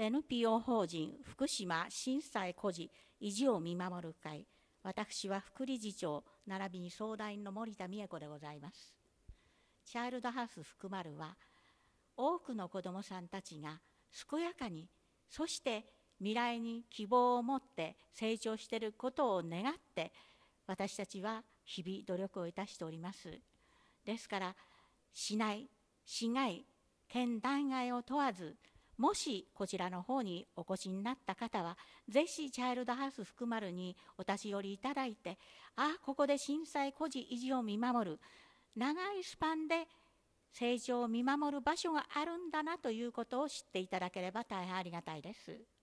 NPO 法人福島震災孤児維持を見守る会私は副理事長並びに相談員の森田美恵子でございますチャイルドハウス福丸は多くの子どもさんたちが健やかにそして未来に希望を持って成長していることを願って私たちは日々努力をいたしておりますですから市内市外県内外を問わずもしこちらの方にお越しになった方はぜひチャイルドハウス福丸にお立ち寄りいただいてあここで震災孤児維持を見守る長いスパンで成長を見守る場所があるんだなということを知っていただければ大変ありがたいです。